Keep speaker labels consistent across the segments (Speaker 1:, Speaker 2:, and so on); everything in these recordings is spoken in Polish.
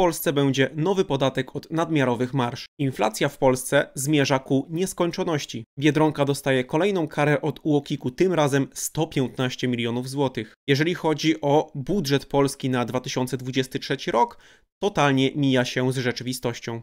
Speaker 1: Polsce będzie nowy podatek od nadmiarowych marsz. Inflacja w Polsce zmierza ku nieskończoności. Biedronka dostaje kolejną karę od uokik tym razem 115 milionów złotych. Jeżeli chodzi o budżet Polski na 2023 rok, totalnie mija się z rzeczywistością.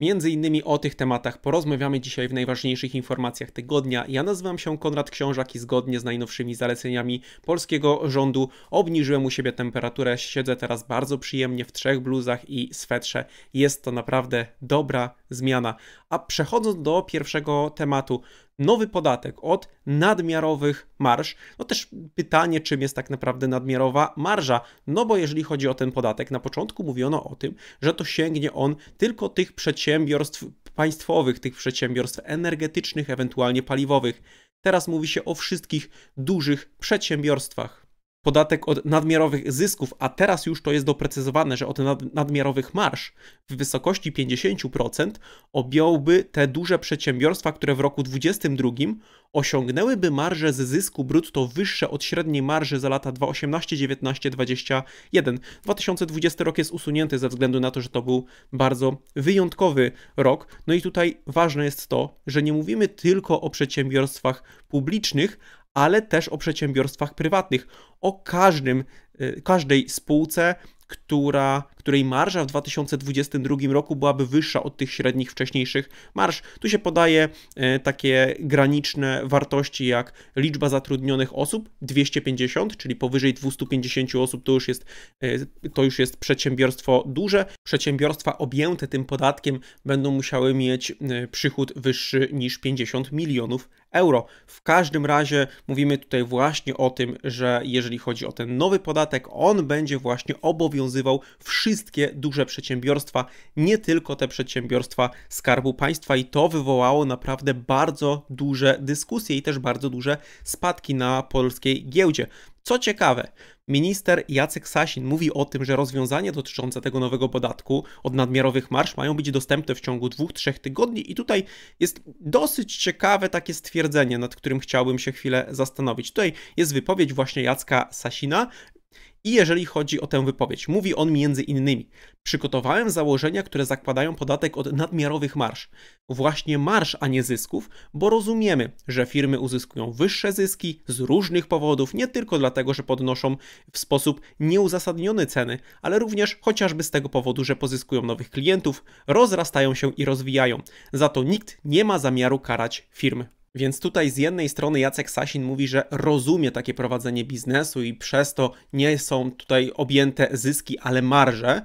Speaker 1: Między innymi o tych tematach porozmawiamy dzisiaj w najważniejszych informacjach tygodnia. Ja nazywam się Konrad Książak i zgodnie z najnowszymi zaleceniami polskiego rządu obniżyłem u siebie temperaturę. Siedzę teraz bardzo przyjemnie w trzech bluzach i swetrze. Jest to naprawdę dobra zmiana. A przechodząc do pierwszego tematu, nowy podatek od nadmiarowych marsz, No też pytanie, czym jest tak naprawdę nadmiarowa marża, no bo jeżeli chodzi o ten podatek, na początku mówiono o tym, że to sięgnie on tylko tych przedsiębiorstw państwowych, tych przedsiębiorstw energetycznych, ewentualnie paliwowych. Teraz mówi się o wszystkich dużych przedsiębiorstwach podatek od nadmiarowych zysków, a teraz już to jest doprecyzowane, że od nadmiarowych marsz w wysokości 50% objąłby te duże przedsiębiorstwa, które w roku 2022 osiągnęłyby marże z zysku brutto wyższe od średniej marży za lata 2018, 19, 21. 2020 rok jest usunięty ze względu na to, że to był bardzo wyjątkowy rok. No i tutaj ważne jest to, że nie mówimy tylko o przedsiębiorstwach publicznych, ale też o przedsiębiorstwach prywatnych, o każdym, y, każdej spółce, która, której marża w 2022 roku byłaby wyższa od tych średnich wcześniejszych marż. Tu się podaje e, takie graniczne wartości jak liczba zatrudnionych osób 250, czyli powyżej 250 osób to już jest, e, to już jest przedsiębiorstwo duże. Przedsiębiorstwa objęte tym podatkiem będą musiały mieć e, przychód wyższy niż 50 milionów euro. W każdym razie mówimy tutaj właśnie o tym, że jeżeli chodzi o ten nowy podatek, on będzie właśnie obowiązywał obowiązywał wszystkie duże przedsiębiorstwa, nie tylko te przedsiębiorstwa Skarbu Państwa i to wywołało naprawdę bardzo duże dyskusje i też bardzo duże spadki na polskiej giełdzie. Co ciekawe, minister Jacek Sasin mówi o tym, że rozwiązania dotyczące tego nowego podatku od nadmiarowych marsz mają być dostępne w ciągu 2-3 tygodni i tutaj jest dosyć ciekawe takie stwierdzenie, nad którym chciałbym się chwilę zastanowić. Tutaj jest wypowiedź właśnie Jacka Sasina, i jeżeli chodzi o tę wypowiedź, mówi on między innymi: Przygotowałem założenia, które zakładają podatek od nadmiarowych marsz. Właśnie marsz, a nie zysków, bo rozumiemy, że firmy uzyskują wyższe zyski z różnych powodów, nie tylko dlatego, że podnoszą w sposób nieuzasadniony ceny, ale również chociażby z tego powodu, że pozyskują nowych klientów, rozrastają się i rozwijają. Za to nikt nie ma zamiaru karać firm. Więc tutaj z jednej strony Jacek Sasin mówi, że rozumie takie prowadzenie biznesu i przez to nie są tutaj objęte zyski, ale marże,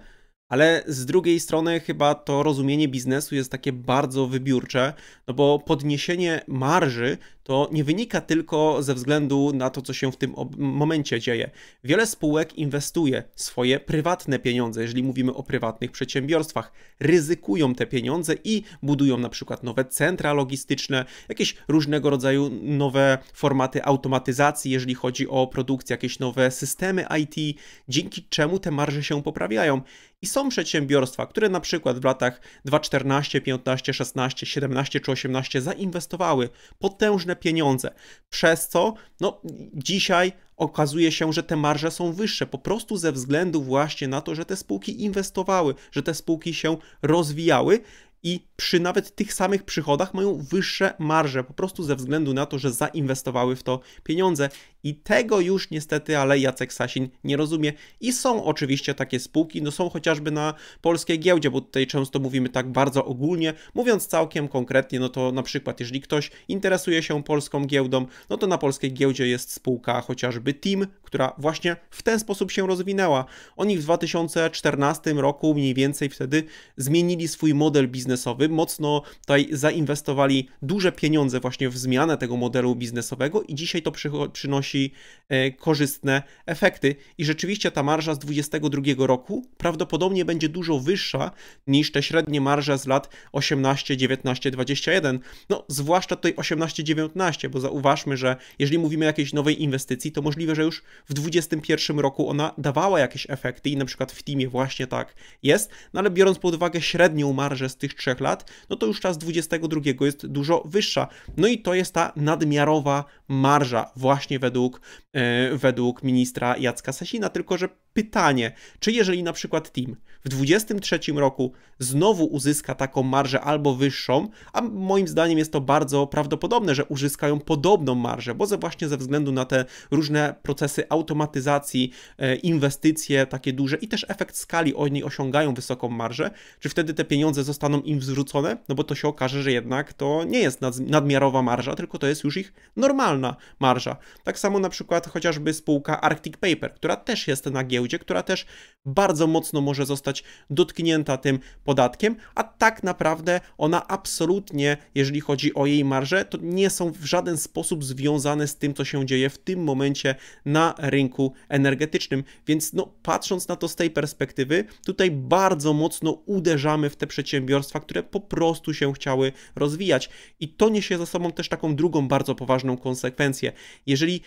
Speaker 1: ale z drugiej strony chyba to rozumienie biznesu jest takie bardzo wybiórcze, no bo podniesienie marży to nie wynika tylko ze względu na to, co się w tym momencie dzieje. Wiele spółek inwestuje swoje prywatne pieniądze, jeżeli mówimy o prywatnych przedsiębiorstwach, ryzykują te pieniądze i budują na przykład nowe centra logistyczne, jakieś różnego rodzaju nowe formaty automatyzacji, jeżeli chodzi o produkcję, jakieś nowe systemy IT, dzięki czemu te marże się poprawiają. I są przedsiębiorstwa, które na przykład w latach 2014, 15, 16, 17 czy 18 zainwestowały potężne ogromne pieniądze, przez co no, dzisiaj okazuje się, że te marże są wyższe, po prostu ze względu właśnie na to, że te spółki inwestowały, że te spółki się rozwijały i przy nawet tych samych przychodach mają wyższe marże, po prostu ze względu na to, że zainwestowały w to pieniądze. I tego już niestety, ale Jacek Sasin nie rozumie. I są oczywiście takie spółki, no są chociażby na polskiej giełdzie, bo tutaj często mówimy tak bardzo ogólnie. Mówiąc całkiem konkretnie, no to na przykład, jeżeli ktoś interesuje się polską giełdą, no to na polskiej giełdzie jest spółka chociażby Team, która właśnie w ten sposób się rozwinęła. Oni w 2014 roku mniej więcej wtedy zmienili swój model biznesowy biznesowy, mocno tutaj zainwestowali duże pieniądze właśnie w zmianę tego modelu biznesowego i dzisiaj to przynosi e, korzystne efekty. I rzeczywiście ta marża z 2022 roku prawdopodobnie będzie dużo wyższa niż te średnie marże z lat 18, 19, 21. No, zwłaszcza tutaj 18, 19, bo zauważmy, że jeżeli mówimy o jakiejś nowej inwestycji, to możliwe, że już w 2021 roku ona dawała jakieś efekty i na przykład w Teamie właśnie tak jest, no ale biorąc pod uwagę średnią marżę z tych lat, no to już czas 22 jest dużo wyższa. No i to jest ta nadmiarowa marża właśnie według, yy, według ministra Jacka Sasina, tylko że pytanie, czy jeżeli na przykład team w 23 roku znowu uzyska taką marżę albo wyższą, a moim zdaniem jest to bardzo prawdopodobne, że uzyskają podobną marżę, bo ze właśnie ze względu na te różne procesy automatyzacji, e, inwestycje takie duże i też efekt skali oni osiągają wysoką marżę, czy wtedy te pieniądze zostaną im im wzrzucone, no bo to się okaże, że jednak to nie jest nadmiarowa marża, tylko to jest już ich normalna marża. Tak samo na przykład chociażby spółka Arctic Paper, która też jest na giełdzie, która też bardzo mocno może zostać dotknięta tym podatkiem, a tak naprawdę ona absolutnie, jeżeli chodzi o jej marże, to nie są w żaden sposób związane z tym, co się dzieje w tym momencie na rynku energetycznym. Więc no, patrząc na to z tej perspektywy, tutaj bardzo mocno uderzamy w te przedsiębiorstwa, które po prostu się chciały rozwijać. I to niesie za sobą też taką drugą bardzo poważną konsekwencję. Jeżeli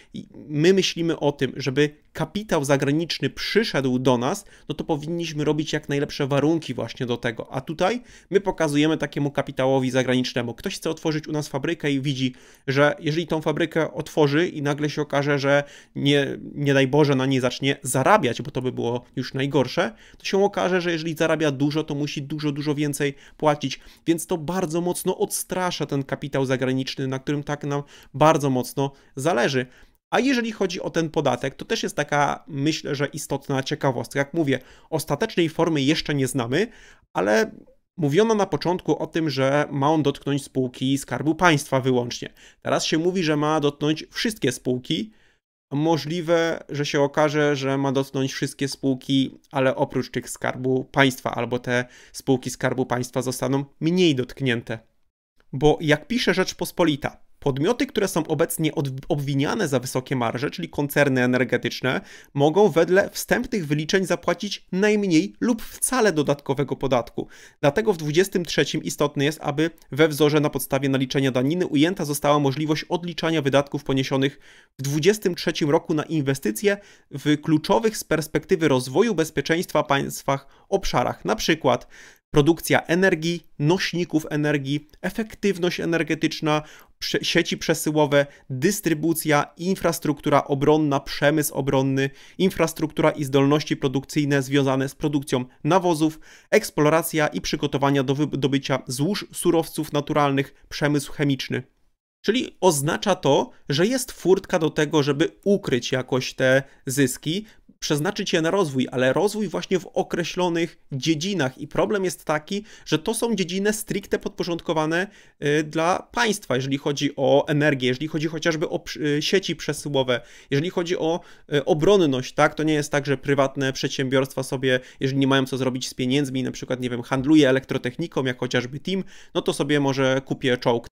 Speaker 1: my myślimy o tym, żeby kapitał zagraniczny przyszedł do nas, no to powinniśmy robić jak najlepsze warunki właśnie do tego. A tutaj my pokazujemy takiemu kapitałowi zagranicznemu. Ktoś chce otworzyć u nas fabrykę i widzi, że jeżeli tą fabrykę otworzy i nagle się okaże, że nie, nie daj Boże na niej zacznie zarabiać, bo to by było już najgorsze, to się okaże, że jeżeli zarabia dużo, to musi dużo, dużo więcej płacić. Więc to bardzo mocno odstrasza ten kapitał zagraniczny, na którym tak nam bardzo mocno zależy. A jeżeli chodzi o ten podatek, to też jest taka, myślę, że istotna ciekawostka. Jak mówię, ostatecznej formy jeszcze nie znamy, ale Mówiono na początku o tym, że ma on dotknąć spółki Skarbu Państwa wyłącznie. Teraz się mówi, że ma dotknąć wszystkie spółki. Możliwe, że się okaże, że ma dotknąć wszystkie spółki, ale oprócz tych Skarbu Państwa, albo te spółki Skarbu Państwa zostaną mniej dotknięte. Bo jak pisze Rzeczpospolita, Podmioty, które są obecnie obwiniane za wysokie marże, czyli koncerny energetyczne, mogą wedle wstępnych wyliczeń zapłacić najmniej lub wcale dodatkowego podatku. Dlatego w 23 istotne jest, aby we wzorze na podstawie naliczenia daniny ujęta została możliwość odliczania wydatków poniesionych w 23 roku na inwestycje w kluczowych z perspektywy rozwoju bezpieczeństwa państwach obszarach, na przykład produkcja energii, nośników energii, efektywność energetyczna, sieci przesyłowe, dystrybucja, infrastruktura obronna, przemysł obronny, infrastruktura i zdolności produkcyjne związane z produkcją nawozów, eksploracja i przygotowania do wydobycia złóż surowców naturalnych, przemysł chemiczny. Czyli oznacza to, że jest furtka do tego, żeby ukryć jakoś te zyski przeznaczyć je na rozwój, ale rozwój właśnie w określonych dziedzinach. I problem jest taki, że to są dziedziny stricte podporządkowane y, dla państwa, jeżeli chodzi o energię, jeżeli chodzi chociażby o y, sieci przesyłowe, jeżeli chodzi o y, obronność, tak? To nie jest tak, że prywatne przedsiębiorstwa sobie, jeżeli nie mają co zrobić z pieniędzmi, na przykład, nie wiem, handluje elektrotechniką, jak chociażby Team, no to sobie może kupię czołg.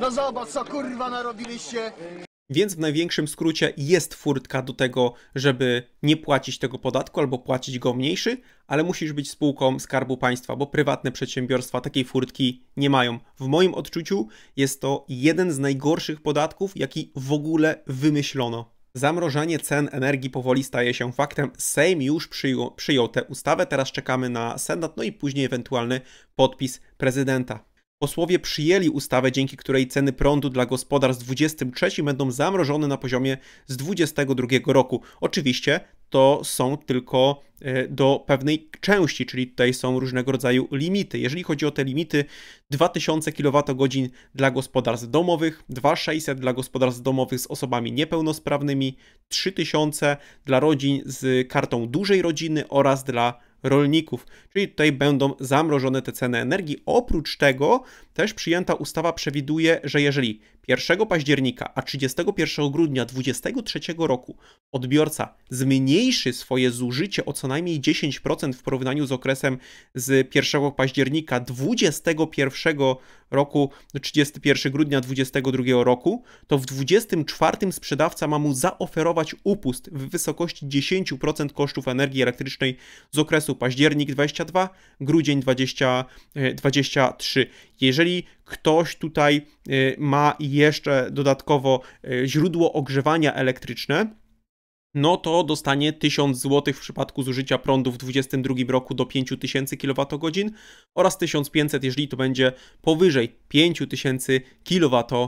Speaker 1: No zobacz, co kurwa narobiliście! Więc w największym skrócie jest furtka do tego, żeby nie płacić tego podatku albo płacić go mniejszy, ale musisz być spółką Skarbu Państwa, bo prywatne przedsiębiorstwa takiej furtki nie mają. W moim odczuciu jest to jeden z najgorszych podatków, jaki w ogóle wymyślono. Zamrożenie cen energii powoli staje się faktem. Sejm już przyjął, przyjął tę ustawę, teraz czekamy na Senat, no i później ewentualny podpis prezydenta. Posłowie przyjęli ustawę, dzięki której ceny prądu dla gospodarstw w 2023 będą zamrożone na poziomie z 2022 roku. Oczywiście to są tylko e, do pewnej części, czyli tutaj są różnego rodzaju limity. Jeżeli chodzi o te limity, 2000 kWh dla gospodarstw domowych, 2600 dla gospodarstw domowych z osobami niepełnosprawnymi, 3000 dla rodzin z kartą dużej rodziny oraz dla rolników. Czyli tutaj będą zamrożone te ceny energii. Oprócz tego też przyjęta ustawa przewiduje, że jeżeli 1 października a 31 grudnia 2023 roku odbiorca zmniejszy swoje zużycie o co najmniej 10% w porównaniu z okresem z 1 października 2021 roku do 31 grudnia 2022 roku, to w 24 sprzedawca ma mu zaoferować upust w wysokości 10% kosztów energii elektrycznej z okresu okresu październik 22, grudzień 20, 23. E, jeżeli ktoś tutaj e, ma jeszcze dodatkowo e, źródło ogrzewania elektryczne, no to dostanie 1000 zł w przypadku zużycia prądu w 2022 roku do 5000 kWh oraz 1500, jeżeli to będzie powyżej 5000 kWh.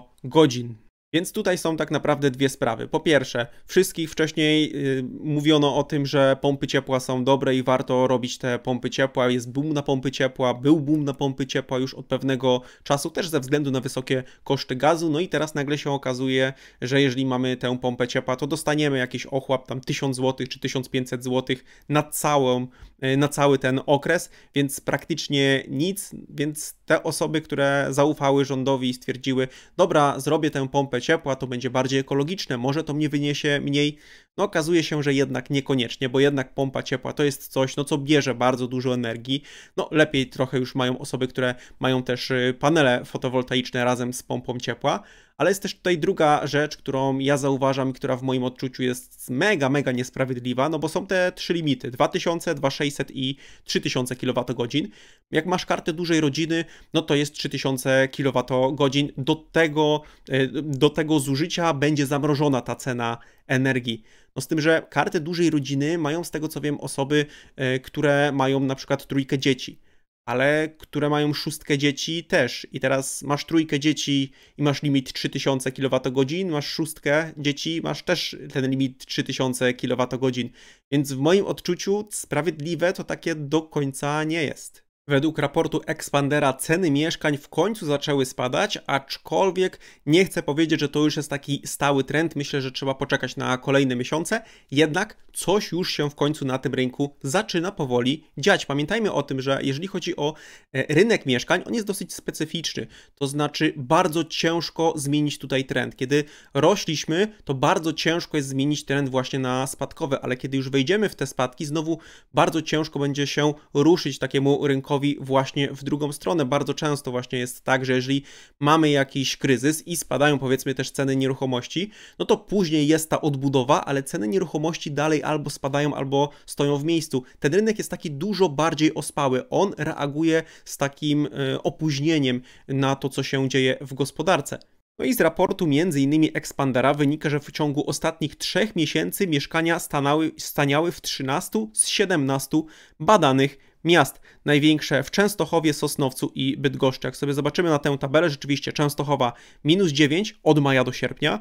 Speaker 1: Więc tutaj są tak naprawdę dwie sprawy. Po pierwsze, wszystkich wcześniej y, mówiono o tym, że pompy ciepła są dobre i warto robić te pompy ciepła. Jest boom na pompy ciepła, był boom na pompy ciepła już od pewnego czasu, też ze względu na wysokie koszty gazu. No i teraz nagle się okazuje, że jeżeli mamy tę pompę ciepła, to dostaniemy jakiś ochłap tam 1000 zł czy 1500 zł na, całą, y, na cały ten okres, więc praktycznie nic, więc te osoby, które zaufały rządowi i stwierdziły, dobra, zrobię tę pompę ciepła, to będzie bardziej ekologiczne, może to mnie wyniesie mniej, no okazuje się, że jednak niekoniecznie, bo jednak pompa ciepła to jest coś, no co bierze bardzo dużo energii, no lepiej trochę już mają osoby, które mają też y, panele fotowoltaiczne razem z pompą ciepła, ale jest też tutaj druga rzecz, którą ja zauważam i która w moim odczuciu jest mega, mega niesprawiedliwa, no bo są te trzy limity: 2000, 2600 i 3000 kWh. Jak masz kartę dużej rodziny, no to jest 3000 kWh. Do tego, y, do tego zużycia będzie zamrożona ta cena energii. No z tym, że karty dużej rodziny mają z tego co wiem osoby, y, które mają na przykład trójkę dzieci ale które mają szóstkę dzieci też. I teraz masz trójkę dzieci i masz limit 3000 kWh, masz szóstkę dzieci, masz też ten limit 3000 kWh. Więc w moim odczuciu sprawiedliwe to takie do końca nie jest. Według raportu Expandera ceny mieszkań w końcu zaczęły spadać, aczkolwiek nie chcę powiedzieć, że to już jest taki stały trend. Myślę, że trzeba poczekać na kolejne miesiące. Jednak coś już się w końcu na tym rynku zaczyna powoli dziać. Pamiętajmy o tym, że jeżeli chodzi o e, rynek mieszkań, on jest dosyć specyficzny. To znaczy bardzo ciężko zmienić tutaj trend. Kiedy rośliśmy, to bardzo ciężko jest zmienić trend właśnie na spadkowy, ale kiedy już wejdziemy w te spadki, znowu bardzo ciężko będzie się ruszyć takiemu rynkowi rynkowi właśnie w drugą stronę. Bardzo często właśnie jest tak, że jeżeli mamy jakiś kryzys i spadają powiedzmy też ceny nieruchomości, no to później jest ta odbudowa, ale ceny nieruchomości dalej albo spadają, albo stoją w miejscu. Ten rynek jest taki dużo bardziej ospały. On reaguje z takim e, opóźnieniem na to, co się dzieje w gospodarce. No i z raportu m.in. Expandera wynika, że w ciągu ostatnich trzech miesięcy mieszkania stanały, staniały w 13 z 17 badanych miast. Największe w Częstochowie, Sosnowcu i Bydgoszczy. Jak sobie zobaczymy na tę tabelę, rzeczywiście Częstochowa minus 9 od maja do sierpnia,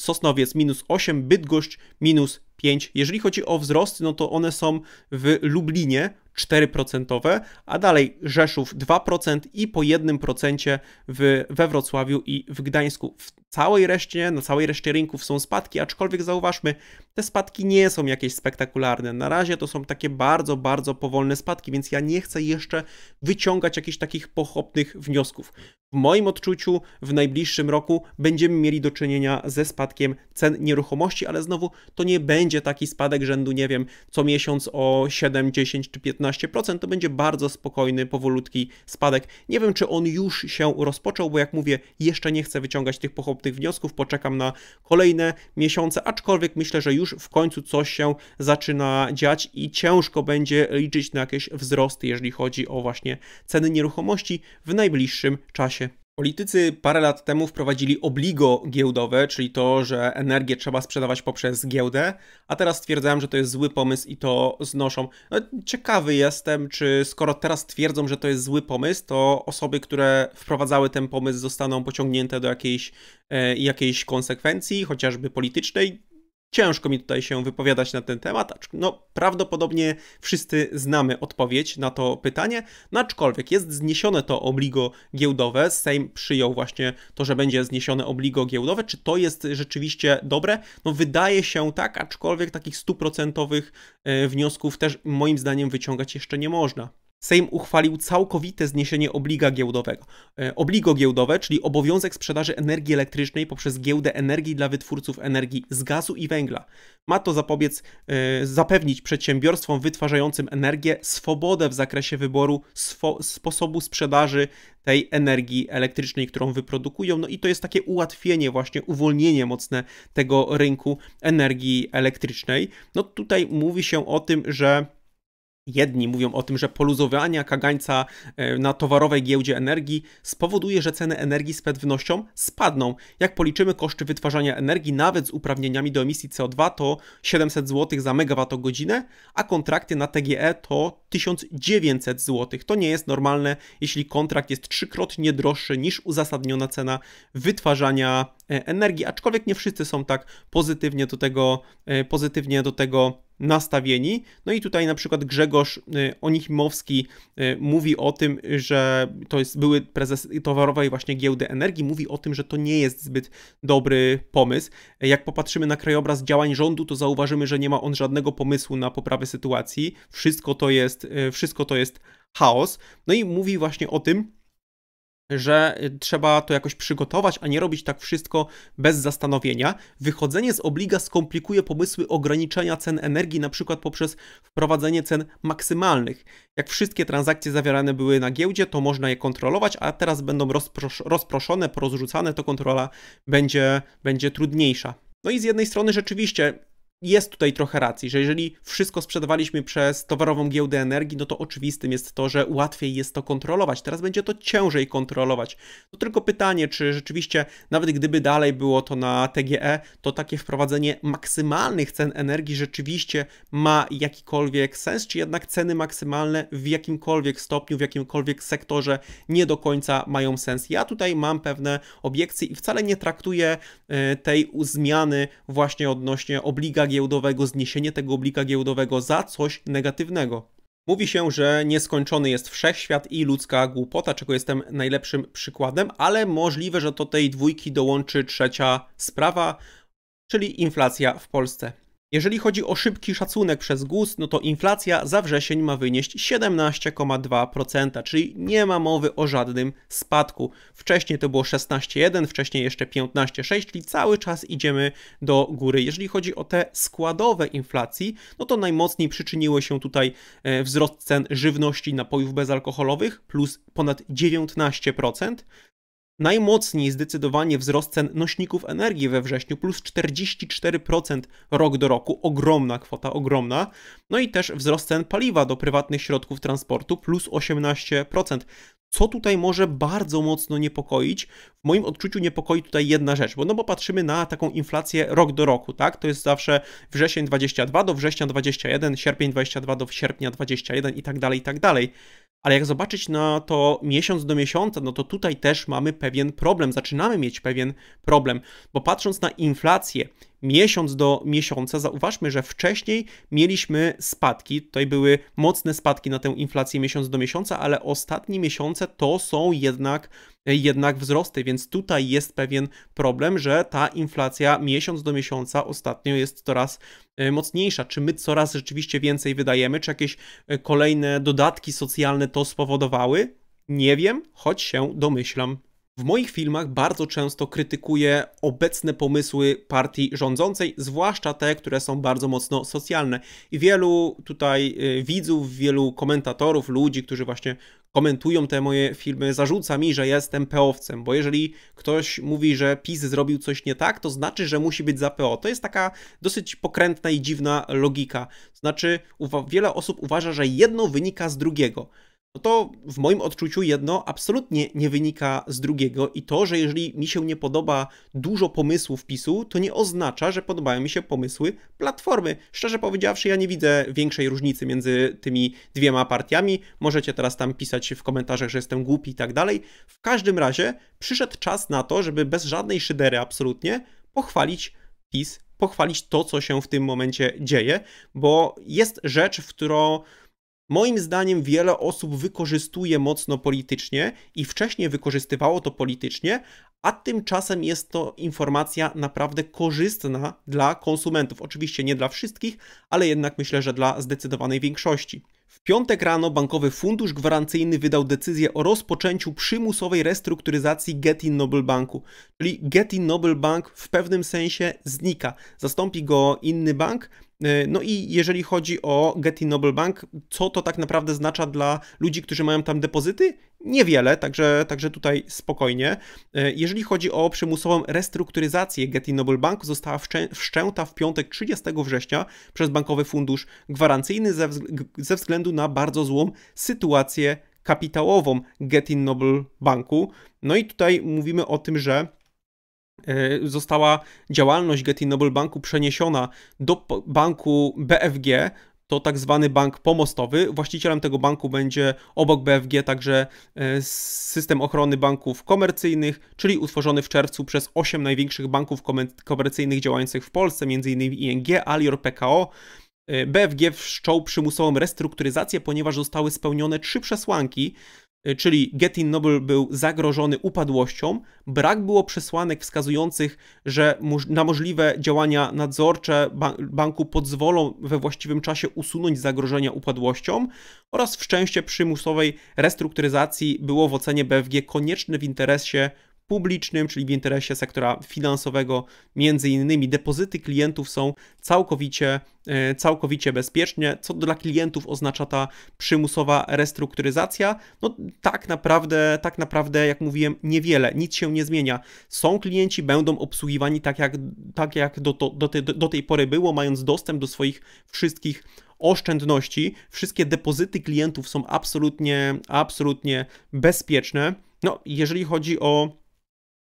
Speaker 1: Sosnowiec minus 8, Bydgoszcz minus 5. Jeżeli chodzi o wzrost, no to one są w Lublinie 4%, a dalej Rzeszów 2% i po 1% w, we Wrocławiu i w Gdańsku. W całej reszcie, na całej reszcie rynków są spadki, aczkolwiek zauważmy, te spadki nie są jakieś spektakularne. Na razie to są takie bardzo, bardzo powolne spadki, więc ja nie chcę jeszcze wyciągać jakichś takich pochopnych wniosków. W moim odczuciu w najbliższym roku będziemy mieli do czynienia ze spadkiem cen nieruchomości, ale znowu to nie będzie taki spadek rzędu, nie wiem, co miesiąc o 7, 10 czy 15%. To będzie bardzo spokojny, powolutki spadek. Nie wiem, czy on już się rozpoczął, bo jak mówię, jeszcze nie chcę wyciągać tych pochopnych tych wniosków, poczekam na kolejne miesiące, aczkolwiek myślę, że już w końcu coś się zaczyna dziać i ciężko będzie liczyć na jakieś wzrosty, jeżeli chodzi o właśnie ceny nieruchomości w najbliższym czasie. Politycy parę lat temu wprowadzili obligo giełdowe, czyli to, że energię trzeba sprzedawać poprzez giełdę, a teraz twierdzają, że to jest zły pomysł i to znoszą. No, ciekawy jestem, czy skoro teraz twierdzą, że to jest zły pomysł, to osoby, które wprowadzały ten pomysł, zostaną pociągnięte do jakiejś, e, jakiejś konsekwencji, chociażby politycznej. Ciężko mi tutaj się wypowiadać na ten temat, no prawdopodobnie wszyscy znamy odpowiedź na to pytanie, no aczkolwiek jest zniesione to obligo giełdowe, Sejm przyjął właśnie to, że będzie zniesione obligo giełdowe, czy to jest rzeczywiście dobre? No wydaje się tak, aczkolwiek takich stuprocentowych e, wniosków też moim zdaniem wyciągać jeszcze nie można. Sejm uchwalił całkowite zniesienie obliga giełdowego. E, obligo giełdowe, czyli obowiązek sprzedaży energii elektrycznej poprzez giełdę energii dla wytwórców energii z gazu i węgla. Ma to zapobiec, e, zapewnić przedsiębiorstwom wytwarzającym energię swobodę w zakresie wyboru swo, sposobu sprzedaży tej energii elektrycznej, którą wyprodukują. No i to jest takie ułatwienie, właśnie uwolnienie mocne tego rynku energii elektrycznej. No tutaj mówi się o tym, że Jedni mówią o tym, że poluzowanie kagańca e, na towarowej giełdzie energii spowoduje, że ceny energii z pewnością spadną. Jak policzymy koszty wytwarzania energii nawet z uprawnieniami do emisji CO2 to 700 zł za megawattogodzinę, a kontrakty na TGE to 1900 zł. To nie jest normalne, jeśli kontrakt jest trzykrotnie droższy niż uzasadniona cena wytwarzania energii E, energii, aczkolwiek nie wszyscy są tak pozytywnie do tego, e, pozytywnie do tego nastawieni. No i tutaj na przykład Grzegorz e, Onichimowski mówi o tym, że to jest były prezes towarowej właśnie giełdy energii, mówi o tym, że to nie jest zbyt dobry pomysł. Jak popatrzymy na krajobraz działań rządu, to zauważymy, że nie ma on żadnego pomysłu na poprawę sytuacji. Wszystko to jest, wszystko to jest chaos. No i mówi właśnie o tym, że y, trzeba to jakoś przygotować, a nie robić tak wszystko bez zastanowienia. Wychodzenie z obliga skomplikuje pomysły ograniczenia cen energii, na przykład poprzez wprowadzenie cen maksymalnych. Jak wszystkie transakcje zawierane były na giełdzie, to można je kontrolować, a teraz będą rozpros rozproszone, porozrzucane, to kontrola będzie, będzie trudniejsza. No i z jednej strony rzeczywiście jest tutaj trochę racji, że jeżeli wszystko sprzedawaliśmy przez towarową giełdę energii, no to oczywistym jest to, że łatwiej jest to kontrolować. Teraz będzie to ciężej kontrolować. To tylko pytanie, czy rzeczywiście, nawet gdyby dalej było to na TGE, to takie wprowadzenie maksymalnych cen energii rzeczywiście ma jakikolwiek sens, czy jednak ceny maksymalne w jakimkolwiek stopniu, w jakimkolwiek sektorze nie do końca mają sens. Ja tutaj mam pewne obiekcje i wcale nie traktuję e, tej zmiany właśnie odnośnie obliga giełdowego, zniesienie tego oblika giełdowego za coś negatywnego. Mówi się, że nieskończony jest wszechświat i ludzka głupota, czego jestem najlepszym przykładem, ale możliwe, że do tej dwójki dołączy trzecia sprawa, czyli inflacja w Polsce. Jeżeli chodzi o szybki szacunek przez GUS, no to inflacja za wrzesień ma wynieść 17,2%, czyli nie ma mowy o żadnym spadku. Wcześniej to było 16,1, wcześniej jeszcze 15,6, czyli cały czas idziemy do góry. Jeżeli chodzi o te składowe inflacji, no to najmocniej przyczyniło się tutaj e, wzrost cen żywności, napojów bezalkoholowych plus ponad 19%, Najmocniej zdecydowanie wzrost cen nośników energii we wrześniu, plus 44% rok do roku, ogromna kwota, ogromna. No i też wzrost cen paliwa do prywatnych środków transportu, plus 18%. Co tutaj może bardzo mocno niepokoić? W moim odczuciu niepokoi tutaj jedna rzecz, bo no bo patrzymy na taką inflację rok do roku, tak? To jest zawsze wrzesień 22 do września 21, sierpień 22 do sierpnia 21 i tak dalej, i tak dalej. Ale jak zobaczyć na to miesiąc do miesiąca, no to tutaj też mamy pewien problem, zaczynamy mieć pewien problem, bo patrząc na inflację miesiąc do miesiąca, zauważmy, że wcześniej mieliśmy spadki, tutaj były mocne spadki na tę inflację miesiąc do miesiąca, ale ostatnie miesiące to są jednak Y, jednak wzrosty, więc tutaj jest pewien problem, że ta inflacja miesiąc do miesiąca ostatnio jest coraz y, mocniejsza. Czy my coraz rzeczywiście więcej wydajemy, czy jakieś y, kolejne dodatki socjalne to spowodowały? Nie wiem, choć się domyślam. W moich filmach bardzo często krytykuję obecne pomysły partii rządzącej, zwłaszcza te, które są bardzo mocno socjalne. I wielu tutaj widzów, wielu komentatorów, ludzi, którzy właśnie komentują te moje filmy, zarzuca mi, że jestem peowcem, bo jeżeli ktoś mówi, że PiS zrobił coś nie tak, to znaczy, że musi być za PO. To jest taka dosyć pokrętna i dziwna logika. Znaczy, wiele osób uważa, że jedno wynika z drugiego no to w moim odczuciu jedno absolutnie nie wynika z drugiego i to, że jeżeli mi się nie podoba dużo pomysłów PiSu, to nie oznacza, że podobają mi się pomysły Platformy. Szczerze powiedziawszy, ja nie widzę większej różnicy między tymi dwiema partiami. Możecie teraz tam pisać w komentarzach, że jestem głupi i tak dalej. W każdym razie przyszedł czas na to, żeby bez żadnej szydery absolutnie pochwalić PiS, pochwalić to, co się w tym momencie dzieje, bo jest rzecz, w którą moim zdaniem wiele osób wykorzystuje mocno politycznie i wcześniej wykorzystywało to politycznie, a tymczasem jest to informacja naprawdę korzystna dla konsumentów. Oczywiście nie dla wszystkich, ale jednak myślę, że dla zdecydowanej większości. W piątek rano Bankowy Fundusz Gwarancyjny wydał decyzję o rozpoczęciu przymusowej restrukturyzacji Getin Noble Banku, czyli Getin Noble Bank w pewnym sensie znika, zastąpi go inny bank, e, no i jeżeli chodzi o Getty Noble Bank, co to tak naprawdę oznacza dla ludzi, którzy mają tam depozyty? niewiele, także, także tutaj spokojnie. E, jeżeli chodzi o przymusową restrukturyzację Getty Noble Bank, została wszczęta w piątek 30 września przez Bankowy Fundusz Gwarancyjny ze, ze względu na bardzo złą sytuację kapitałową Getty Noble Banku. No i tutaj mówimy o tym, że e, została działalność Getty Noble Banku przeniesiona do banku BFG to tak zwany bank pomostowy. Właścicielem tego banku będzie obok BFG także e, system ochrony banków komercyjnych, czyli utworzony w czerwcu przez 8 największych banków komercyjnych działających w Polsce, m.in. ING, Alior, PKO. E, BFG wszczął przymusową restrukturyzację, ponieważ zostały spełnione trzy przesłanki Y, czyli Getin Noble był zagrożony upadłością, brak było przesłanek wskazujących, że na możliwe działania nadzorcze banku pozwolą we właściwym czasie usunąć zagrożenia upadłością oraz wszczęście przymusowej restrukturyzacji było w ocenie BFG konieczne w interesie publicznym, czyli w interesie sektora finansowego, między innymi depozyty klientów są całkowicie, e, całkowicie bezpieczne, co dla klientów oznacza ta przymusowa restrukturyzacja. No tak naprawdę, tak naprawdę, jak mówiłem, niewiele, nic się nie zmienia. Są klienci, będą obsługiwani tak jak, tak jak do, do, do tej pory było, mając dostęp do swoich wszystkich oszczędności. Wszystkie depozyty klientów są absolutnie, absolutnie bezpieczne. No, jeżeli chodzi o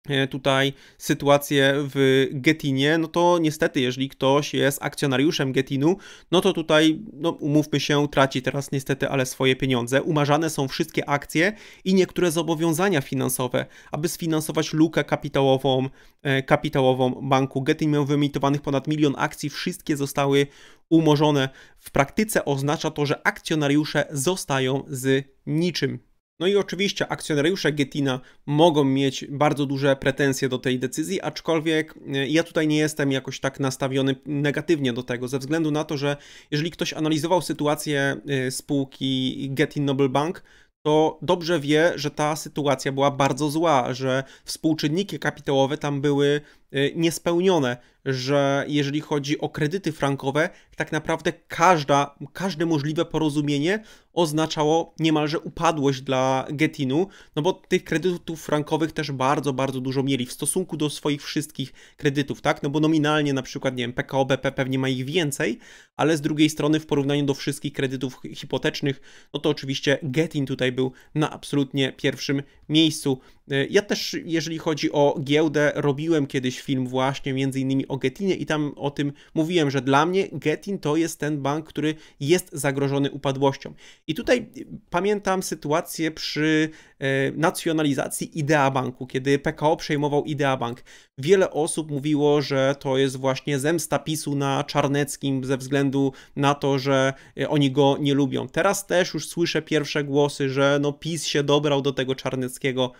Speaker 1: E, tutaj sytuację w Getinie, no to niestety, jeżeli ktoś jest akcjonariuszem Getinu, no to tutaj, no umówmy się, traci teraz niestety, ale swoje pieniądze. Umarzane są wszystkie akcje i niektóre zobowiązania finansowe, aby sfinansować lukę kapitałową, e, kapitałową banku. Getin miał wyemitowanych ponad milion akcji, wszystkie zostały umorzone. W praktyce oznacza to, że akcjonariusze zostają z niczym. No i oczywiście akcjonariusze Getina mogą mieć bardzo duże pretensje do tej decyzji, aczkolwiek e, ja tutaj nie jestem jakoś tak nastawiony negatywnie do tego, ze względu na to, że jeżeli ktoś analizował sytuację e, spółki Getin Noble Bank, to dobrze wie, że ta sytuacja była bardzo zła, że współczynniki kapitałowe tam były Y, niespełnione, że jeżeli chodzi o kredyty frankowe, tak naprawdę każda, każde możliwe porozumienie oznaczało niemalże upadłość dla Getinu, no bo tych kredytów frankowych też bardzo, bardzo dużo mieli w stosunku do swoich wszystkich kredytów, tak? No bo nominalnie na przykład, nie wiem, PKO BP pewnie ma ich więcej, ale z drugiej strony w porównaniu do wszystkich kredytów hipotecznych, no to oczywiście Getin tutaj był na absolutnie pierwszym miejscu. E, ja też, jeżeli chodzi o giełdę, robiłem kiedyś film właśnie między innymi o Getinie i tam o tym mówiłem, że dla mnie Getin to jest ten bank, który jest zagrożony upadłością. I tutaj pamiętam sytuację przy e, nacjonalizacji Idea Banku, kiedy PKO przejmował Idea Bank. Wiele osób mówiło, że to jest właśnie zemsta PiSu na Czarneckim ze względu na to, że e, oni go nie lubią. Teraz też już słyszę pierwsze głosy, że no PiS się dobrał do tego Czarneckiego.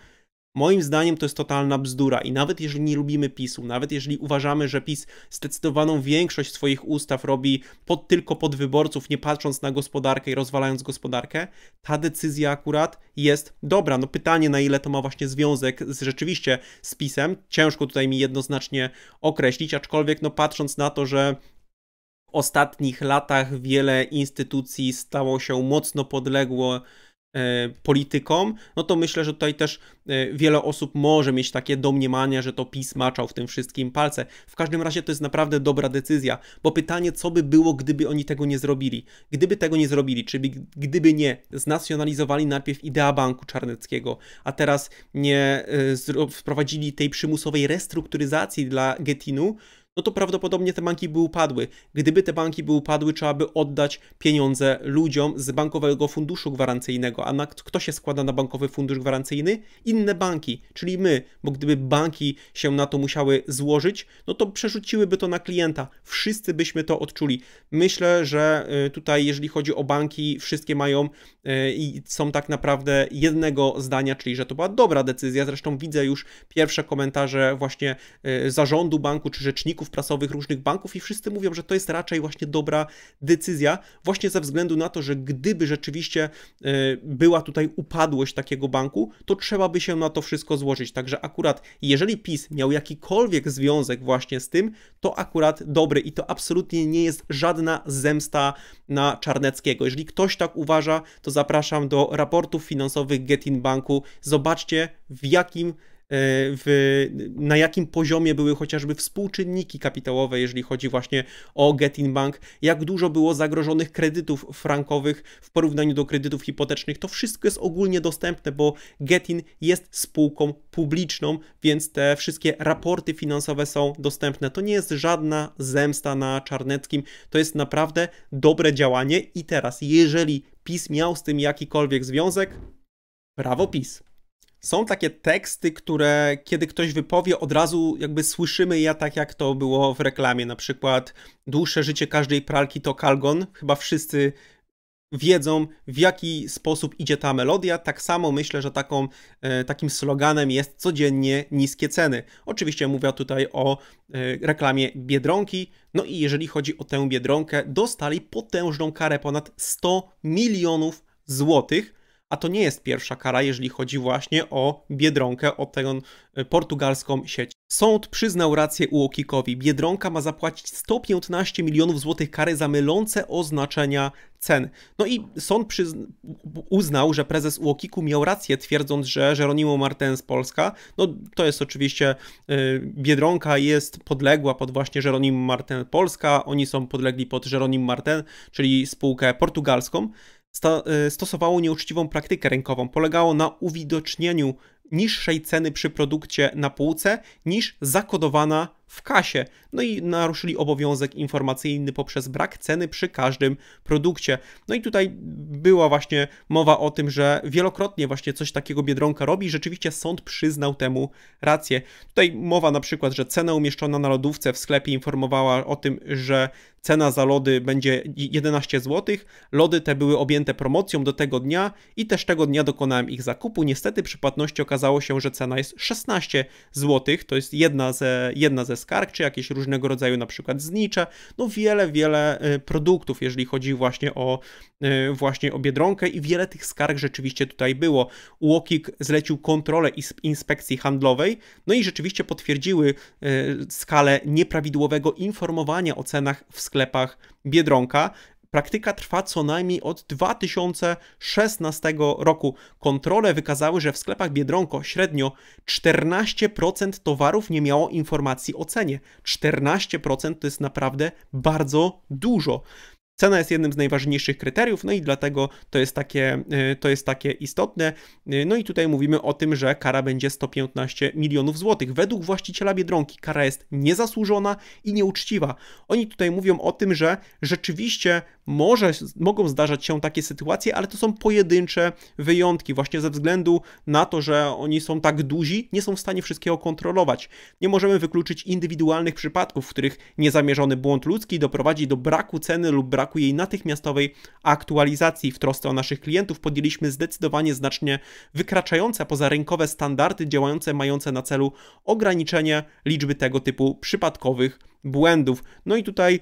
Speaker 1: Moim zdaniem to jest totalna bzdura i nawet jeżeli nie lubimy PiSu, nawet jeżeli uważamy, że PiS zdecydowaną większość swoich ustaw robi pod, tylko pod wyborców, nie patrząc na gospodarkę i rozwalając gospodarkę, ta decyzja akurat jest dobra. No pytanie, na ile to ma właśnie związek z, rzeczywiście z PiSem, ciężko tutaj mi jednoznacznie określić, aczkolwiek no patrząc na to, że w ostatnich latach wiele instytucji stało się mocno podległo E, politykom, no to myślę, że tutaj też e, wiele osób może mieć takie domniemania, że to PiS maczał w tym wszystkim palce. W każdym razie to jest naprawdę dobra decyzja, bo pytanie, co by było, gdyby oni tego nie zrobili? Gdyby tego nie zrobili, czyli gdyby nie znacjonalizowali najpierw idea banku Czarneckiego, a teraz nie e, wprowadzili tej przymusowej restrukturyzacji dla Getinu, no to prawdopodobnie te banki by upadły. Gdyby te banki by upadły, trzeba by oddać pieniądze ludziom z bankowego funduszu gwarancyjnego. A na kto się składa na bankowy fundusz gwarancyjny? Inne banki, czyli my, bo gdyby banki się na to musiały złożyć, no to przerzuciłyby to na klienta. Wszyscy byśmy to odczuli. Myślę, że y, tutaj, jeżeli chodzi o banki, wszystkie mają y, i są tak naprawdę jednego zdania, czyli że to była dobra decyzja. Zresztą widzę już pierwsze komentarze właśnie y, zarządu banku czy rzeczników rzeczników prasowych różnych banków i wszyscy mówią, że to jest raczej właśnie dobra decyzja, właśnie ze względu na to, że gdyby rzeczywiście e, była tutaj upadłość takiego banku, to trzeba by się na to wszystko złożyć. Także akurat jeżeli PiS miał jakikolwiek związek właśnie z tym, to akurat dobry i to absolutnie nie jest żadna zemsta na Czarneckiego. Jeżeli ktoś tak uważa, to zapraszam do raportów finansowych Getin Banku. Zobaczcie w jakim E, w, na jakim poziomie były chociażby współczynniki kapitałowe, jeżeli chodzi właśnie o Getin Bank, jak dużo było zagrożonych kredytów frankowych w porównaniu do kredytów hipotecznych. To wszystko jest ogólnie dostępne, bo Getin jest spółką publiczną, więc te wszystkie raporty finansowe są dostępne. To nie jest żadna zemsta na Czarneckim, to jest naprawdę dobre działanie i teraz, jeżeli PiS miał z tym jakikolwiek związek, brawo PiS są takie teksty, które kiedy ktoś wypowie, od razu jakby słyszymy ja tak, jak to było w reklamie. Na przykład dłuższe życie każdej pralki to kalgon. Chyba wszyscy wiedzą, w jaki sposób idzie ta melodia. Tak samo myślę, że taką, e, takim sloganem jest codziennie niskie ceny. Oczywiście mówię tutaj o e, reklamie Biedronki. No i jeżeli chodzi o tę Biedronkę, dostali potężną karę ponad 100 milionów złotych a to nie jest pierwsza kara, jeżeli chodzi właśnie o Biedronkę, o tę e, portugalską sieć. Sąd przyznał rację Uokikowi. Biedronka ma zapłacić 115 milionów złotych kary za mylące oznaczenia cen. No i sąd uznał, że prezes UOKiKu miał rację, twierdząc, że Jeronimo Martens Polska, no to jest oczywiście yy, Biedronka jest podległa pod właśnie Jeronimo Martens Polska, oni są podlegli pod Jeronimo Martens, czyli spółkę portugalską, sto, y, stosowało nieuczciwą praktykę rynkową. Polegało na uwidocznieniu niższej ceny przy produkcie na półce niż zakodowana w kasie. No i naruszyli obowiązek informacyjny poprzez brak ceny przy każdym produkcie. No i tutaj była właśnie mowa o tym, że wielokrotnie właśnie coś takiego Biedronka robi. Rzeczywiście sąd przyznał temu rację. Tutaj mowa na przykład, że cena umieszczona na lodówce w sklepie informowała o tym, że cena za lody będzie 11 zł. Lody te były objęte promocją do tego dnia i też tego dnia dokonałem ich zakupu. Niestety przy płatności okazało się, że cena jest 16 zł. To jest jedna ze, jedna ze skarg, czy jakieś różnego rodzaju na przykład znicze. No wiele, wiele y, produktów, jeżeli chodzi właśnie o, y, właśnie o Biedronkę i wiele tych skarg rzeczywiście tutaj było. UOKiK zlecił kontrolę inspekcji handlowej, no i rzeczywiście potwierdziły y, skalę nieprawidłowego informowania o cenach w sklepach sklepach Biedronka. Praktyka trwa co najmniej od 2016 roku. Kontrole wykazały, że w sklepach Biedronko średnio 14% towarów nie miało informacji o cenie. 14% to jest naprawdę bardzo dużo. Cena jest jednym z najważniejszych kryteriów, no i dlatego to jest takie, e, to jest takie istotne. E, no i tutaj mówimy o tym, że kara będzie 115 milionów złotych. Według właściciela Biedronki kara jest niezasłużona i nieuczciwa. Oni tutaj mówią o tym, że rzeczywiście może, mogą zdarzać się takie sytuacje, ale to są pojedyncze wyjątki, właśnie ze względu na to, że oni są tak duzi, nie są w stanie wszystkiego kontrolować. Nie możemy wykluczyć indywidualnych przypadków, w których niezamierzony błąd ludzki doprowadzi do braku ceny lub braku braku jej natychmiastowej aktualizacji w trosce o naszych klientów podjęliśmy zdecydowanie znacznie wykraczające poza rynkowe standardy działające mające na celu ograniczenie liczby tego typu przypadkowych błędów. No i tutaj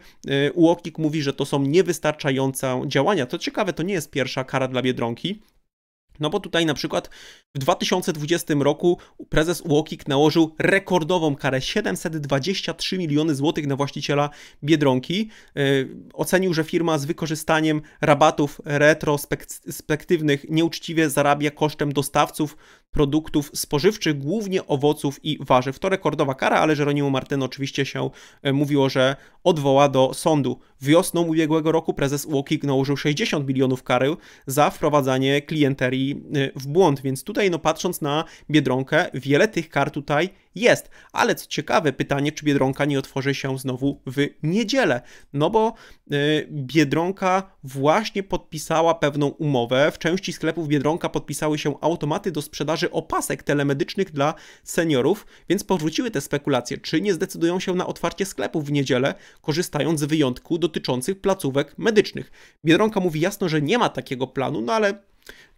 Speaker 1: y, UOKiK mówi, że to są niewystarczające działania. To ciekawe, to nie jest pierwsza kara dla Biedronki. No bo tutaj na przykład w 2020 roku prezes Łokik nałożył rekordową karę 723 miliony złotych na właściciela Biedronki. Y, ocenił, że firma z wykorzystaniem rabatów retrospektywnych nieuczciwie zarabia kosztem dostawców, produktów spożywczych, głównie owoców i warzyw. To rekordowa kara, ale Jeronimo Martyn oczywiście się e, mówiło, że odwoła do sądu. Wiosną ubiegłego roku prezes UOKiK nałożył 60 milionów kary za wprowadzanie klienterii e, w błąd, więc tutaj no patrząc na Biedronkę, wiele tych kar tutaj jest, ale co ciekawe, pytanie, czy Biedronka nie otworzy się znowu w niedzielę, no bo yy, Biedronka właśnie podpisała pewną umowę. W części sklepów Biedronka podpisały się automaty do sprzedaży opasek telemedycznych dla seniorów, więc powróciły te spekulacje, czy nie zdecydują się na otwarcie sklepów w niedzielę, korzystając z wyjątku dotyczących placówek medycznych. Biedronka mówi jasno, że nie ma takiego planu, no ale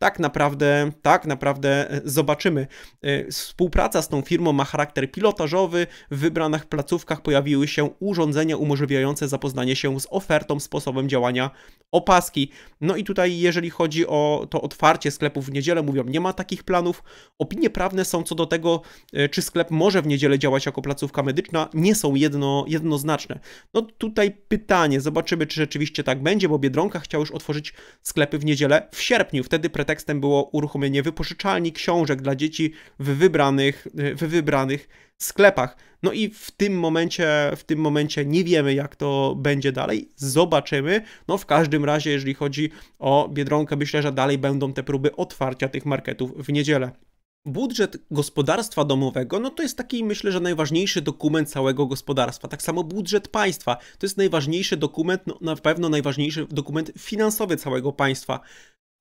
Speaker 1: tak naprawdę, tak naprawdę e, zobaczymy. E, współpraca z tą firmą ma charakter pilotażowy. W wybranych placówkach pojawiły się urządzenia umożliwiające zapoznanie się z ofertą, sposobem działania opaski. No i tutaj, jeżeli chodzi o to otwarcie sklepów w niedzielę, mówią, nie ma takich planów. Opinie prawne są co do tego, e, czy sklep może w niedzielę działać jako placówka medyczna, nie są jedno, jednoznaczne. No tutaj pytanie, zobaczymy, czy rzeczywiście tak będzie, bo Biedronka chciał już otworzyć sklepy w niedzielę w sierpniu. Wtedy pretekst pretekstem było uruchomienie wypożyczalni książek dla dzieci w wybranych, w wybranych sklepach. No i w tym momencie, w tym momencie nie wiemy, jak to będzie dalej. Zobaczymy. No w każdym razie, jeżeli chodzi o Biedronkę, myślę, że dalej będą te próby otwarcia tych marketów w niedzielę. Budżet gospodarstwa domowego, no to jest taki, myślę, że najważniejszy dokument całego gospodarstwa. Tak samo budżet państwa, to jest najważniejszy dokument, no na pewno najważniejszy dokument finansowy całego państwa.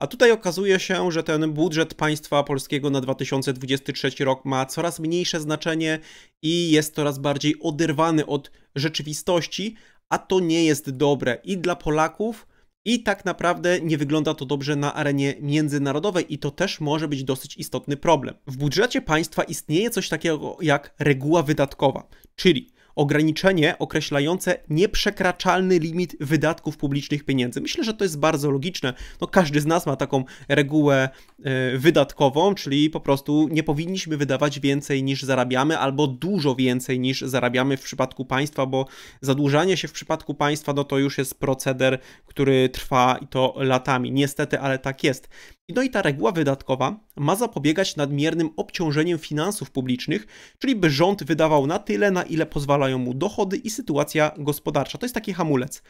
Speaker 1: A tutaj okazuje się, że ten budżet państwa polskiego na 2023 rok ma coraz mniejsze znaczenie i jest coraz bardziej oderwany od rzeczywistości, a to nie jest dobre i dla Polaków, i tak naprawdę nie wygląda to dobrze na arenie międzynarodowej i to też może być dosyć istotny problem. W budżecie państwa istnieje coś takiego jak reguła wydatkowa, czyli ograniczenie określające nieprzekraczalny limit wydatków publicznych pieniędzy. Myślę, że to jest bardzo logiczne. No, każdy z nas ma taką regułę e, wydatkową, czyli po prostu nie powinniśmy wydawać więcej niż zarabiamy, albo dużo więcej niż zarabiamy w przypadku państwa, bo zadłużanie się w przypadku państwa no to już jest proceder, który trwa i to latami. Niestety, ale tak jest. No i ta reguła wydatkowa ma zapobiegać nadmiernym obciążeniem finansów publicznych, czyli by rząd wydawał na tyle, na ile pozwala spalają mu dochody i sytuacja gospodarcza. To jest taki hamulec.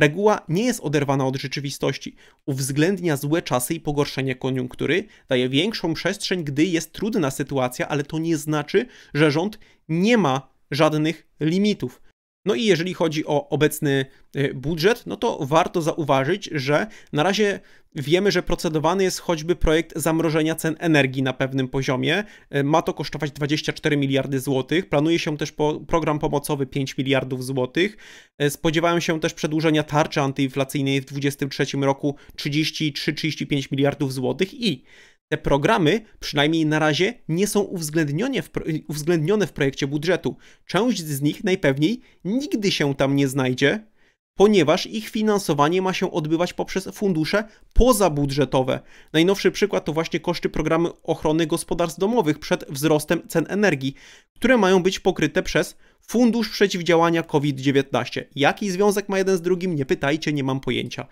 Speaker 1: Reguła nie jest oderwana od rzeczywistości. Uwzględnia złe czasy i pogorszenie koniunktury, daje większą przestrzeń, gdy jest trudna sytuacja, ale to nie znaczy, że rząd nie ma żadnych limitów. No i jeżeli chodzi o obecny y, budżet, no to warto zauważyć, że na razie wiemy, że procedowany jest choćby projekt zamrożenia cen energii na pewnym poziomie. Y, ma to kosztować 24 miliardy złotych. Planuje się też po program pomocowy 5 miliardów złotych. Y, spodziewają się też przedłużenia tarczy antyinflacyjnej w 2023 roku 33-35 miliardów złotych i te programy, przynajmniej na razie, nie są uwzględnione w, uwzględnione w projekcie budżetu. Część z nich najpewniej nigdy się tam nie znajdzie, ponieważ ich finansowanie ma się odbywać poprzez fundusze pozabudżetowe. Najnowszy przykład to właśnie koszty programu ochrony gospodarstw domowych przed wzrostem cen energii, które mają być pokryte przez Fundusz Przeciwdziałania COVID-19. Jaki związek ma jeden z drugim? Nie pytajcie, nie mam pojęcia.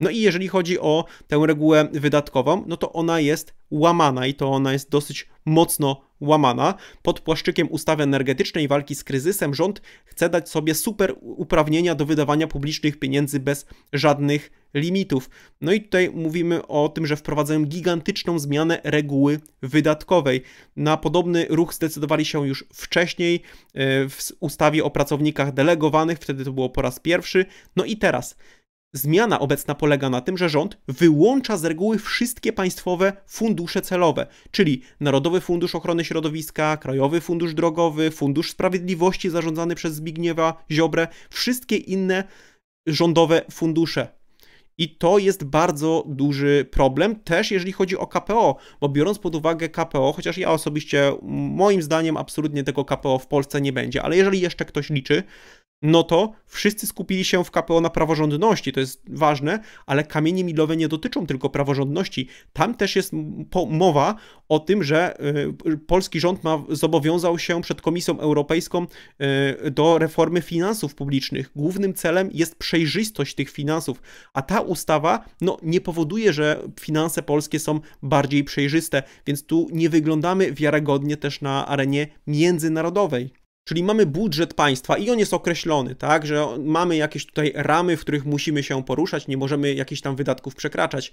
Speaker 1: No i jeżeli chodzi o tę regułę wydatkową, no to ona jest łamana i to ona jest dosyć mocno łamana. Pod płaszczykiem ustawy energetycznej walki z kryzysem rząd chce dać sobie super uprawnienia do wydawania publicznych pieniędzy bez żadnych limitów. No i tutaj mówimy o tym, że wprowadzają gigantyczną zmianę reguły wydatkowej. Na podobny ruch zdecydowali się już wcześniej e, w ustawie o pracownikach delegowanych, wtedy to było po raz pierwszy. No i teraz. Zmiana obecna polega na tym, że rząd wyłącza z reguły wszystkie państwowe fundusze celowe, czyli Narodowy Fundusz Ochrony Środowiska, Krajowy Fundusz Drogowy, Fundusz Sprawiedliwości zarządzany przez Zbigniewa Ziobrę, wszystkie inne rządowe fundusze i to jest bardzo duży problem też jeżeli chodzi o KPO, bo biorąc pod uwagę KPO, chociaż ja osobiście moim zdaniem absolutnie tego KPO w Polsce nie będzie, ale jeżeli jeszcze ktoś liczy, no to wszyscy skupili się w KPO na praworządności, to jest ważne, ale kamienie milowe nie dotyczą tylko praworządności. Tam też jest mowa o tym, że y, polski rząd ma, zobowiązał się przed Komisją Europejską y, do reformy finansów publicznych. Głównym celem jest przejrzystość tych finansów, a ta ustawa no, nie powoduje, że finanse polskie są bardziej przejrzyste, więc tu nie wyglądamy wiarygodnie też na arenie międzynarodowej. Czyli mamy budżet państwa i on jest określony, tak, że mamy jakieś tutaj ramy, w których musimy się poruszać, nie możemy jakichś tam wydatków przekraczać,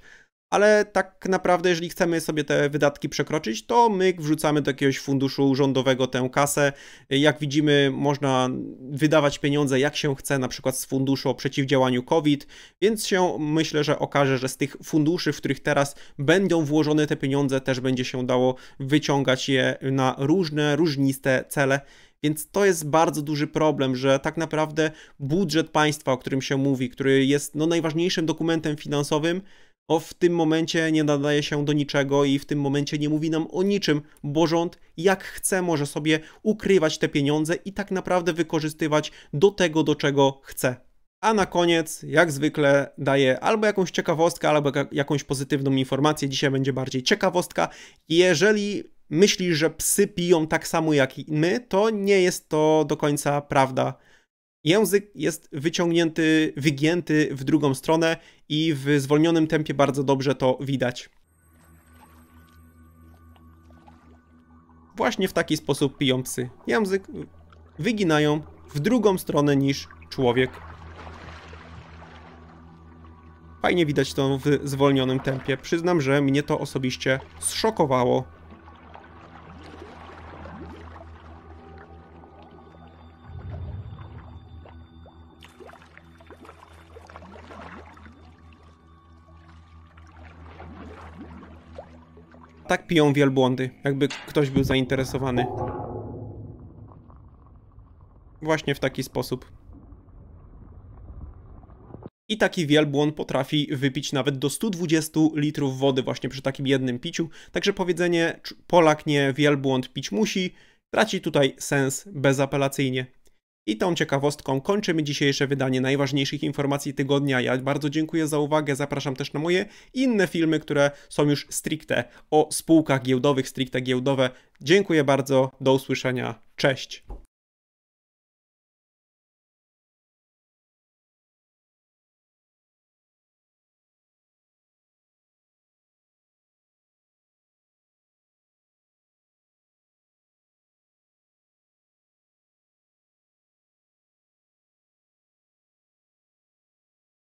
Speaker 1: ale tak naprawdę, jeżeli chcemy sobie te wydatki przekroczyć, to my wrzucamy do jakiegoś funduszu rządowego tę kasę. Jak widzimy, można wydawać pieniądze jak się chce, na przykład z funduszu o przeciwdziałaniu COVID, więc się myślę, że okaże, że z tych funduszy, w których teraz będą włożone te pieniądze, też będzie się dało wyciągać je na różne, różniste cele. Więc to jest bardzo duży problem, że tak naprawdę budżet państwa, o którym się mówi, który jest no, najważniejszym dokumentem finansowym, o w tym momencie nie nadaje się do niczego i w tym momencie nie mówi nam o niczym, bo rząd jak chce może sobie ukrywać te pieniądze i tak naprawdę wykorzystywać do tego, do czego chce. A na koniec, jak zwykle, daję albo jakąś ciekawostkę, albo jakąś pozytywną informację. Dzisiaj będzie bardziej ciekawostka. Jeżeli myśli, że psy piją tak samo jak my, to nie jest to do końca prawda. Język jest wyciągnięty, wygięty w drugą stronę i w zwolnionym tempie bardzo dobrze to widać. Właśnie w taki sposób piją psy. Język wyginają w drugą stronę niż człowiek. Fajnie widać to w zwolnionym tempie. Przyznam, że mnie to osobiście zszokowało. tak piją wielbłądy, jakby ktoś był zainteresowany. Właśnie w taki sposób. I taki wielbłąd potrafi wypić nawet do 120 litrów wody właśnie przy takim jednym piciu. Także powiedzenie Polak nie wielbłąd pić musi traci tutaj sens bezapelacyjnie. I tą ciekawostką kończymy dzisiejsze wydanie najważniejszych informacji tygodnia. Ja bardzo dziękuję za uwagę. Zapraszam też na moje inne filmy, które są już stricte o spółkach giełdowych, stricte giełdowe. Dziękuję bardzo. Do usłyszenia. Cześć.